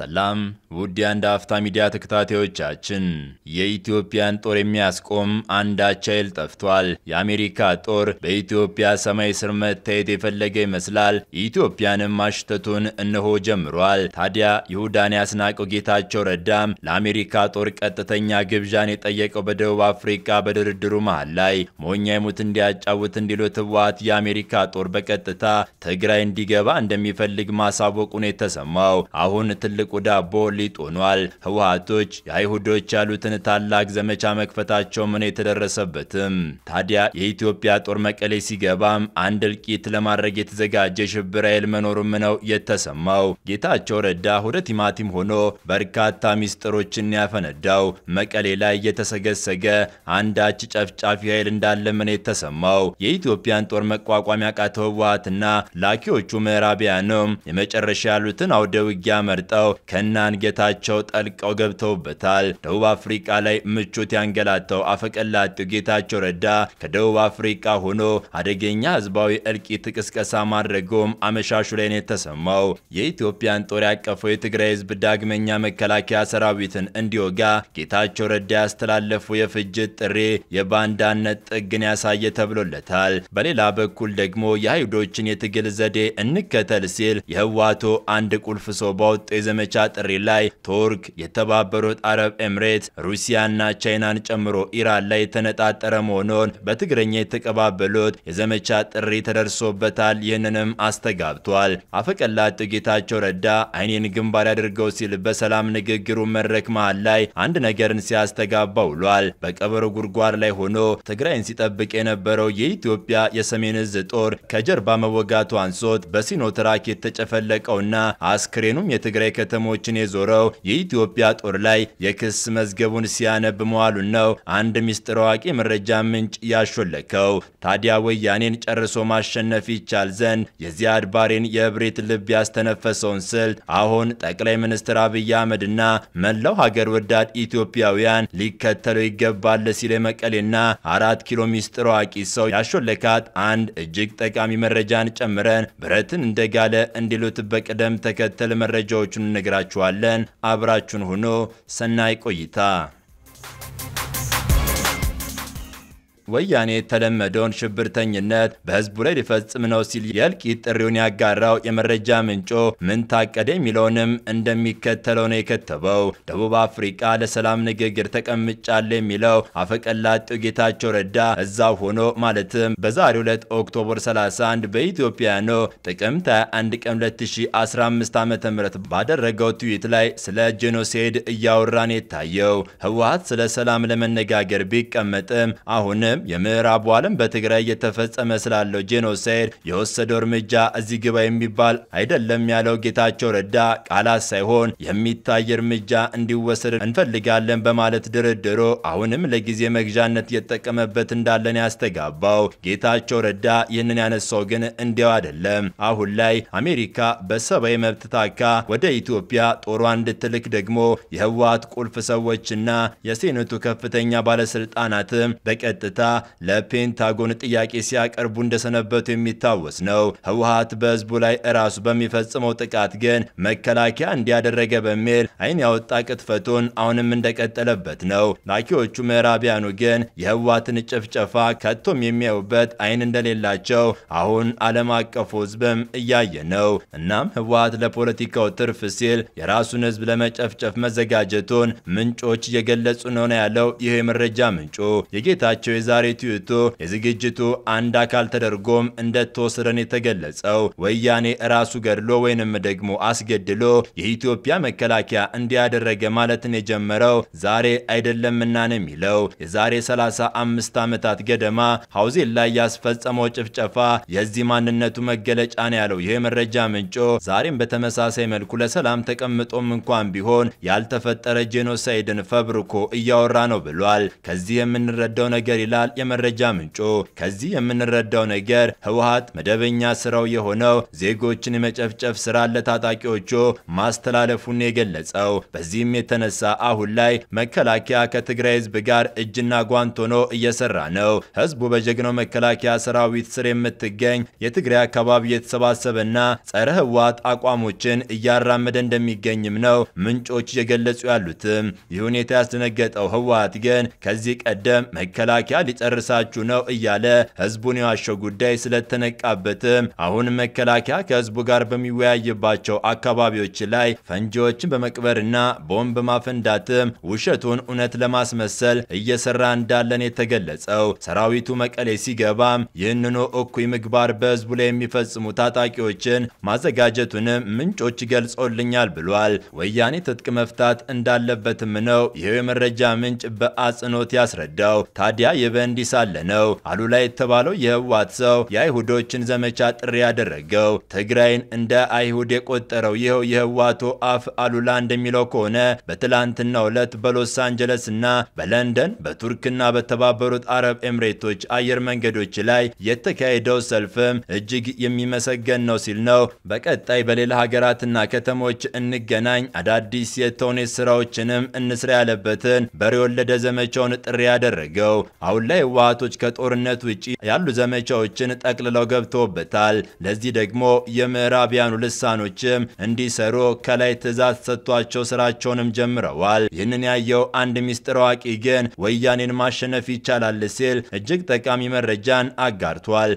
ሰላም ውድ የአንድ አፍታ ሚዲያ ተከታታዮቻችን፣ የኢትዮጵያን ጦር የሚያስቆም አንዳች ኃይል ጠፍቷል። የአሜሪካ ጦር በኢትዮጵያ ሰማይ ስር መታየት የፈለገ ይመስላል። ኢትዮጵያንም ማሽተቱን እነሆ ጀምሯል። ታዲያ ይሁዳን ያስናቀው ጌታቸው ረዳም ለአሜሪካ ጦር ቀጥተኛ ግብዣን የጠየቀው በደቡብ አፍሪካ በድርድሩ መሃል ላይ ሞኛ ይሙት እንዲያጫውት እንዲሉት ህወሓት የአሜሪካ ጦር በቀጥታ ትግራይ እንዲገባ እንደሚፈልግ ማሳወቁን የተሰማው። አሁን ትልቁ ትልቁ ዳቦ ሊጥ ሆኗል። ህወሀቶች የአይሁዶች ያሉትን ታላቅ ዘመቻ መክፈታቸው ምን የተደረሰበትም። ታዲያ የኢትዮጵያ ጦር መቀሌ ሲገባም አንድ እልቂት ለማድረግ የተዘጋጀ ሽብር ኃይል መኖሩም ነው የተሰማው። ጌታቸው ረዳ ወደ ቲማቲም ሆኖ በርካታ ሚስጥሮችን ያፈነዳው መቀሌ ላይ የተሰገሰገ አንዳች ጨፍጫፊ ኃይል እንዳለ ምን የተሰማው የኢትዮጵያን ጦር መቋቋም ያቃተው ህወሀትና ላኪዎቹ ምዕራቢያንም የመጨረሻ ያሉትን አውደ ውጊያ መርጠው ከናን ጌታቸው ጠልቀው ገብተውበታል። ደቡብ አፍሪቃ ላይ ምቾት ያንገላተው አፈቀላጤው ጌታቸው ረዳ ከደቡብ አፍሪቃ ሆኖ አደገኛ ህዝባዊ እልቂት ቅስቀሳ ማድረጉም አመሻሹ ላይ ነው የተሰማው። የኢትዮጵያን ጦር ያቀፈው የትግራይ ህዝብ ዳግመኛ መከላከያ ሰራዊትን እንዲወጋ ጌታቸው ረዳ ያስተላለፉ የፍጅት ጥሪ የባንዳነት ጥግን ያሳየ ተብሎለታል። በሌላ በኩል ደግሞ የአይሁዶችን የትግል ዘዴ እንከተል ሲል የህዋቶ አንድ ቁልፍ ሰው ባወጡ የዘመ ዘመቻ ጥሪ ላይ ቱርክ፣ የተባበሩት አረብ ኤምሬት፣ ሩሲያና ቻይናን ጨምሮ ኢራን ላይ የተነጣጠረ መሆኑን በትግረኛ የተቀባበሉት የዘመቻ ጥሪ ተደርሶበታል። ይህንንም አስተጋብቷል። አፈቀላት ጌታቸው ረዳ አይኔን ግንባር ያድርገው ሲል በሰላም ንግግሩ መድረክ መሃል ላይ አንድ ነገርን ሲያስተጋባ ውሏል። በቀበሮ ጉድጓድ ላይ ሆኖ ትግራይን ሲጠብቅ የነበረው የኢትዮጵያ የሰሜን እዝ ጦር ከጀርባ መወጋቱ አንሶት በሲኖትራክ የተጨፈለቀውና አስክሬኑም የትግራይ ከተሞችን የዞረው የኢትዮጵያ ጦር ላይ የክስ መዝገቡን ሲያነብ መዋሉን ነው አንድ ሚስጥር አዋቂ መረጃ ምንጭ ያሾለከው። ታዲያ ወያኔን ጨርሶ ማሸነፍ ይቻል ዘንድ የዚያድ ባሬን የእብሪት ልብ ያስተነፈሰውን ስልት አሁን ጠቅላይ ሚኒስትር አብይ አህመድና መላው ሀገር ወዳድ ኢትዮጵያውያን ሊከተለው ይገባል ሲል የመቀሌና አራት ኪሎ ሚስጥር አዋቂ ሰው ያሾለካት አንድ እጅግ ጠቃሚ መረጃን ጨምረን ብረትን እንደጋለ እንዲሉት በቅደም ተከተል መረጃዎቹን እንነግራችኋለን። አብራችሁን ሁኖ ሰናይ ቆይታ ወያኔ የተለመደውን ሽብርተኝነት በህዝቡ ላይ ሊፈጽም ነው ሲል የእልቂት ጥሪውን ያጋራው የመረጃ ምንጮ ምን ታቀደ የሚለውንም እንደሚከተለው ነው የከተበው። ደቡብ አፍሪቃ ለሰላም ንግግር ተቀምጫለ የሚለው አፈቀላጤው ጌታቸው ረዳ እዛው ሆኖ ማለትም በዛሬ 2 ኦክቶበር 31 በኢትዮጵያ ነው ጥቅምት 21 ቀን 2015 ዓ ም ባደረገው ትዊት ላይ ስለ ጄኖሴድ እያወራን የታየው ህወሀት ስለ ሰላም ለመነጋገር ቢቀመጥም አሁንም ዓለም የምዕራቡ ዓለም በትግራይ እየተፈጸመ ስላለው ጄኖሳይድ የወሰደው እርምጃ እዚህ ግባ የሚባል አይደለም ያለው ጌታቸው ረዳ ቃላት ሳይሆን የሚታይ እርምጃ እንዲወሰድ እንፈልጋለን በማለት ድርድሮ አሁንም ለጊዜ መግዣነት እየተጠቀመበት እንዳለን ያስተጋባው ጌታቸው ረዳ ይህንን ያነሳው ግን እንዲያው አይደለም። አሁን ላይ አሜሪካ በሰብአዊ መብት ታካ ወደ ኢትዮጵያ ጦሯ እንድትልክ ደግሞ የህወሓት ቁልፍ ሰዎችና የሴኔቱ ከፍተኛ ባለስልጣናትም በቀጥታ በርካታ ለፔንታጎን ጥያቄ ሲያቀርቡ እንደሰነበቱ የሚታወስ ነው። ህወሀት በህዝቡ ላይ እራሱ በሚፈጽመው ጥቃት ግን መከላከያ እንዲያደረገ በሚል አይን ያወጣ ቅጥፈቱን አሁንም እንደቀጠለበት ነው። ላኪዎቹ ምዕራቢያኑ ግን የህወሀትን ጭፍጨፋ ከቶም የሚያዩበት አይን እንደሌላቸው አሁን ዓለም አቀፉ ህዝብም እያየ ነው። እናም ህወሀት ለፖለቲካው ትርፍ ሲል የራሱን ህዝብ ለመጨፍጨፍ መዘጋጀቱን ምንጮች እየገለጹ ነው ያለው ይህ የመረጃ ምንጩ የጌታቸው የዛ የዛሬቱ የዝግጅቱ አንድ አካል ተደርጎም እንደተወሰደን የተገለጸው ወያኔ እራሱ ገድሎ ወይንም ደግሞ አስገድሎ የኢትዮጵያ መከላከያ እንዲያደረገ ማለትን የጀመረው ዛሬ አይደለምና ነው የሚለው የዛሬ 35 ዓመታት ገደማ ሐውዜን ላይ ያስፈጸመው ጭፍጨፋ የዚህ ማንነቱ መገለጫ ነው ያለው ይህ መረጃ ምንጮ ዛሬም በተመሳሳይ መልኩ ለሰላም ተቀምጦም እንኳን ቢሆን ያልተፈጠረ ጄኖሳይድን ፈብርኮ እያወራ ነው ብሏል። ከዚህ የምንረዳው ነገር ይላል ይላል የመረጃ ምንጩ። ከዚህ የምንረዳው ነገር ህወሀት መደበኛ ስራው የሆነው ዜጎችን የመጨፍጨፍ ስራ ለታጣቂዎቹ ማስተላለፉን የገለጸው። በዚህም የተነሳ አሁን ላይ መከላከያ ከትግራይ ህዝብ ጋር እጅና ጓንት ሆኖ እየሰራ ነው። ህዝቡ በጀግናው መከላከያ ሰራዊት ስር የምትገኝ የትግራይ አካባቢ እየተሰባሰበና ጸረ ህወሀት አቋሞችን እያራመደ እንደሚገኝም ነው ምንጮች እየገለጹ ያሉትም። ይህ ሁኔታ ያስደነገጠው ህወሀት ግን ከዚህ ቀደም መከላከያ ሊጨርሳችሁ ነው እያለ ህዝቡን የዋሸው ጉዳይ ስለተነቃበትም አሁን መከላከያ ከህዝቡ ጋር በሚወያይባቸው አካባቢዎች ላይ ፈንጂዎችን በመቅበርና ቦምብ ማፈንዳትም ውሸቱን እውነት ለማስመሰል እየሰራ እንዳለን የተገለጸው ሰራዊቱ መቀሌ ሲገባም ይህንኑ እኩይ ምግባር በህዝቡ ላይ የሚፈጽሙ ታጣቂዎችን ማዘጋጀቱንም ምንጮች ገልጾልኛል ብሏል። ወያኔ ትጥቅ መፍታት እንዳለበትም ነው ይህው የመረጃ ምንጭ በአጽንኦት ያስረዳው። ታዲያ የበ በእንዲህ ሳለ ነው አሉላ የተባለው የህወሓት ሰው የአይሁዶችን ዘመቻ ጥሪ ያደረገው። ትግራይን እንደ አይሁድ የቆጠረው ይኸው የህወሓቱ አፍ አሉላ እንደሚለው ከሆነ በትላንትናው ዕለት በሎስ አንጀለስ በለንደን በቱርክና በተባበሩት አረብ ኤምሬቶች አየር መንገዶች ላይ የተካሄደው ሰልፍም እጅግ የሚመሰገን ነው ሲል ነው። በቀጣይ በሌላ ሀገራትና ከተሞች እንገናኝ፣ አዳዲስ የተውኔት ስራዎችንም እንስራ ያለበትን በሬ ወለደ ዘመቻውን ጥሪ ያደረገው አሁን ላይ ለህወሀቶች ከጦርነት ውጪ ያሉ ዘመቻዎችን ጠቅልለው ገብተውበታል። ለዚህ ደግሞ የምዕራቢያኑ ልሳኖችም እንዲሰሩ ከላይ ትእዛዝ ሰጥቷቸው ስራቸውንም ጀምረዋል። ይህንን ያየው አንድ ሚስጥር አዋቂ ግን ወያኔን ማሸነፍ ይቻላል ሲል እጅግ ጠቃሚ መረጃን አጋርቷል።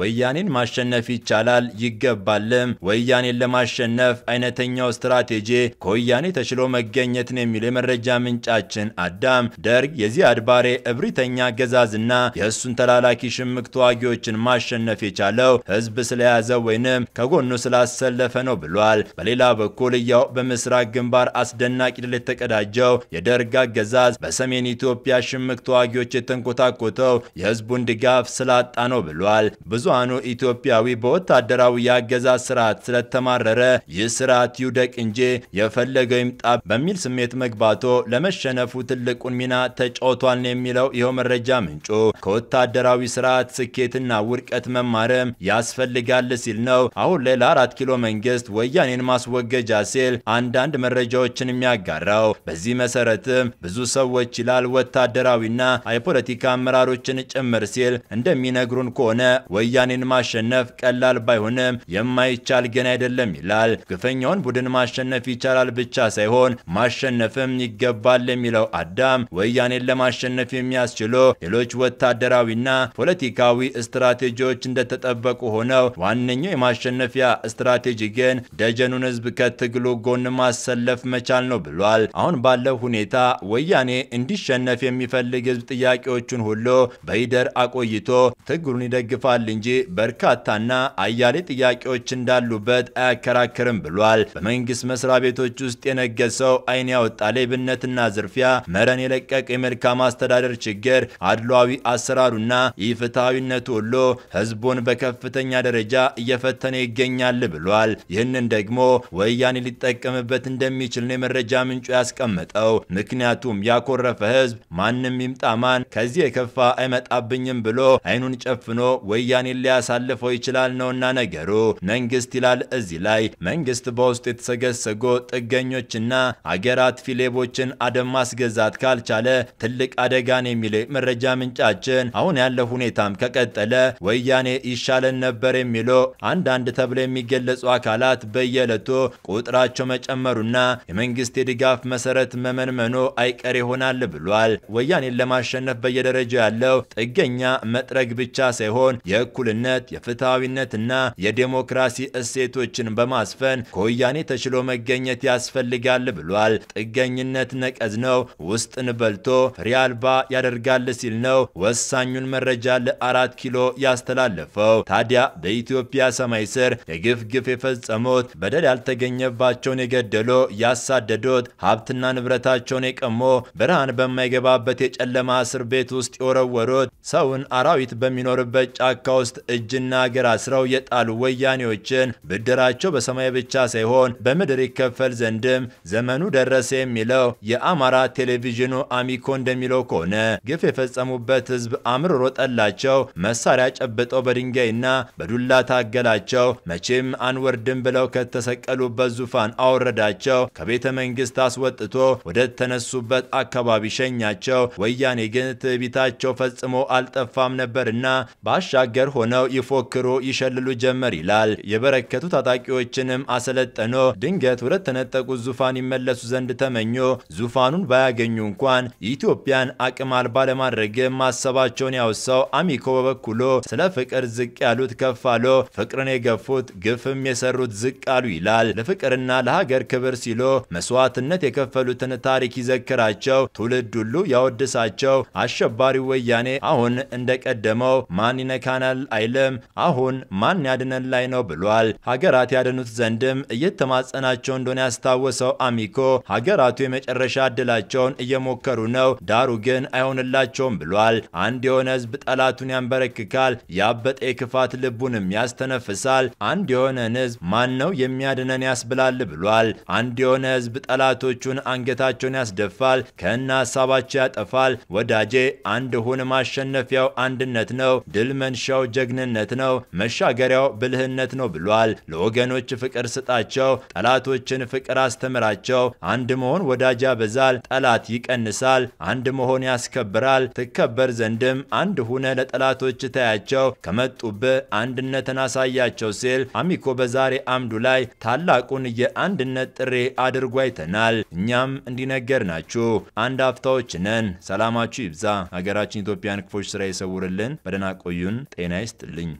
ወያኔን ማሸነፍ ይቻላል ይገባልም። ወያኔን ለማሸነፍ አይነተኛው ስትራቴጂ ከወያኔ ተችሎ መገኘትን የሚል የመረጃ ምንጫችን አዳም ደርግ የዚህ አድባሬ እብሪተኛ ገዛዝና የእሱን ተላላኪ ሽምቅ ተዋጊዎችን ማሸነፍ የቻለው ህዝብ ስለያዘ ወይንም ከጎኑ ስላሰለፈ ነው ብሏል። በሌላ በኩል ያው በምስራቅ ግንባር አስደናቂ ድል የተቀዳጀው የደርግ አገዛዝ በሰሜን ኢትዮጵያ ሽምቅ ተዋጊዎች የተንኮታኮተው የህዝቡን ድጋፍ ስላጣ ነው ብሏል። ብዙ ብዙሃኑ ኢትዮጵያዊ በወታደራዊ የአገዛዝ ስርዓት ስለተማረረ ይህ ስርዓት ይውደቅ እንጂ የፈለገው ይምጣ በሚል ስሜት መግባቶ ለመሸነፉ ትልቁን ሚና ተጫውቷል ነው የሚለው ይኸው መረጃ ምንጩ። ከወታደራዊ ስርዓት ስኬትና ውድቀት መማርም ያስፈልጋል ሲል ነው አሁን ላይ ለአራት ኪሎ መንግስት ወያኔን ማስወገጃ ሲል አንዳንድ መረጃዎችን የሚያጋራው። በዚህ መሰረትም ብዙ ሰዎች ይላል ወታደራዊና የፖለቲካ አመራሮችን ጭምር ሲል እንደሚነግሩን ከሆነ ወያ ወያኔን ማሸነፍ ቀላል ባይሆንም የማይቻል ግን አይደለም ይላል። ግፈኛውን ቡድን ማሸነፍ ይቻላል ብቻ ሳይሆን ማሸነፍም ይገባል የሚለው አዳም ወያኔን ለማሸነፍ የሚያስችሉ ሌሎች ወታደራዊና ፖለቲካዊ ስትራቴጂዎች እንደተጠበቁ ሆነው ዋነኛው የማሸነፊያ ስትራቴጂ ግን ደጀኑን ህዝብ ከትግሉ ጎን ማሰለፍ መቻል ነው ብሏል። አሁን ባለው ሁኔታ ወያኔ እንዲሸነፍ የሚፈልግ ህዝብ ጥያቄዎቹን ሁሉ በሂደር አቆይቶ ትግሉን ይደግፋል እንጂ በርካታና አያሌ ጥያቄዎች እንዳሉበት አያከራክርም ብሏል። በመንግስት መስሪያ ቤቶች ውስጥ የነገሰው አይን ያወጣ ሌብነትና ዝርፊያ፣ መረን የለቀቀ የመልካም አስተዳደር ችግር፣ አድሏዊ አሰራሩና ኢፍትሐዊነቱ ወሎ ህዝቡን በከፍተኛ ደረጃ እየፈተነ ይገኛል ብሏል። ይህንን ደግሞ ወያኔ ሊጠቀምበት እንደሚችል ነው የመረጃ ምንጩ ያስቀመጠው። ምክንያቱም ያኮረፈ ህዝብ ማንም ይምጣማን ከዚህ የከፋ አይመጣብኝም ብሎ አይኑን ጨፍኖ ወያኔ ሕግን ሊያሳልፈው ይችላል ነውና ነገሩ መንግስት ይላል። እዚህ ላይ መንግስት በውስጡ የተሰገሰጎ ጥገኞችና አገራት ፊሌቦችን አደም ማስገዛት ካልቻለ ትልቅ አደጋን የሚል መረጃ ምንጫችን አሁን ያለው ሁኔታም ከቀጠለ ወያኔ ይሻለን ነበር የሚለው አንዳንድ ተብለው የሚገለጹ አካላት በየዕለቱ ቁጥራቸው መጨመሩና የመንግስት የድጋፍ መሰረት መመንመኑ አይቀር ይሆናል ብሏል። ወያኔን ለማሸነፍ በየደረጃው ያለው ጥገኛ መጥረግ ብቻ ሳይሆን የ የእኩልነት የፍትሐዊነትና የዴሞክራሲ እሴቶችን በማስፈን ከወያኔ ተችሎ መገኘት ያስፈልጋል ብሏል። ጥገኝነት ነቀዝ ነው፣ ውስጥን በልቶ ሪያልባ ያደርጋል ሲል ነው ወሳኙን መረጃ ለአራት ኪሎ ያስተላለፈው። ታዲያ በኢትዮጵያ ሰማይ ስር የግፍ ግፍ የፈጸሙት በደል ያልተገኘባቸውን የገደሎ ያሳደዶት ሀብትና ንብረታቸውን የቀሞ ብርሃን በማይገባበት የጨለማ እስር ቤት ውስጥ የወረወሩት ሰውን አራዊት በሚኖርበት ጫካ ውስጥ እጅና እግር አስረው የጣሉ ወያኔዎችን ብድራቸው በሰማይ ብቻ ሳይሆን በምድር ይከፈል ዘንድም ዘመኑ ደረሰ የሚለው የአማራ ቴሌቪዥኑ አሚኮ እንደሚለው ከሆነ ግፍ የፈጸሙበት ህዝብ አምርሮ ጠላቸው፣ መሳሪያ ጨብጠው በድንጋይና በዱላ ታገላቸው፣ መቼም አንወርድም ብለው ከተሰቀሉበት ዙፋን አወረዳቸው፣ ከቤተ መንግስት አስወጥቶ ወደ ተነሱበት አካባቢ ሸኛቸው። ወያኔ ግን ትዕቢታቸው ፈጽሞ አልጠፋም ነበርና ባሻገር ሆነው ይፎክሩ ይሸልሉ ጀመር ይላል። የበረከቱ ታጣቂዎችንም አሰለጠኖ ድንገት ወደ ተነጠቁት ዙፋን ይመለሱ ዘንድ ተመኞ ዙፋኑን ባያገኙ እንኳን የኢትዮጵያን አቅም አልባ ለማድረግ ማሰባቸውን ያውሳው አሚኮ በበኩሎ ስለ ፍቅር ዝቅ ያሉት ከፍ አሎ፣ ፍቅርን የገፉት ግፍም የሰሩት ዝቅ አሉ ይላል። ለፍቅርና ለሀገር ክብር ሲሎ መስዋዕትነት የከፈሉትን ታሪክ ይዘክራቸው፣ ትውልድ ሁሉ ያወድሳቸው። አሸባሪው ወያኔ አሁን አሁን እንደቀደመው ማን ይነካናል አይልም። አሁን ማን ያድነን ላይ ነው ብሏል። ሀገራት ያድኑት ዘንድም እየተማጸናቸው እንደሆነ ያስታወሰው አሚኮ ሀገራቱ የመጨረሻ እድላቸውን እየሞከሩ ነው፣ ዳሩ ግን አይሆንላቸውም ብሏል። አንድ የሆነ ህዝብ ጠላቱን ያንበረክካል፣ ያበጠ የክፋት ልቡንም ያስተነፍሳል። አንድ የሆነን ህዝብ ማን ነው የሚያድነን ያስብላል ብሏል። አንድ የሆነ ህዝብ ጠላቶቹን አንገታቸውን ያስደፋል፣ ከነ ሀሳባቸው ያጠፋል። ወዳጄ አንድ ሁን ማሸነፍ ማሸነፊያው አንድነት ነው፣ ድል መንሻው ጀግንነት ነው፣ መሻገሪያው ብልህነት ነው ብሏል። ለወገኖች ፍቅር ስጣቸው፣ ጠላቶችን ፍቅር አስተምራቸው። አንድ መሆን ወዳጅ ያበዛል፣ ጠላት ይቀንሳል። አንድ መሆን ያስከብራል፣ ትከበር ዘንድም አንድ ሁነ ለጠላቶች ታያቸው፣ ከመጡብህ አንድነትን አሳያቸው ሲል አሚኮ በዛሬ አምዱ ላይ ታላቁን የአንድነት ጥሪ አድርጎ አይተናል። እኛም እንዲነገር ናችሁ አንድ አፍታዎች ነን። ሰላማችሁ ይብዛ። ሀገራችን ኢትዮጵያን ክፉ ከክፉዎች ስራ የሰውርልን። በደህና ቆዩን። ጤና ይስጥልኝ።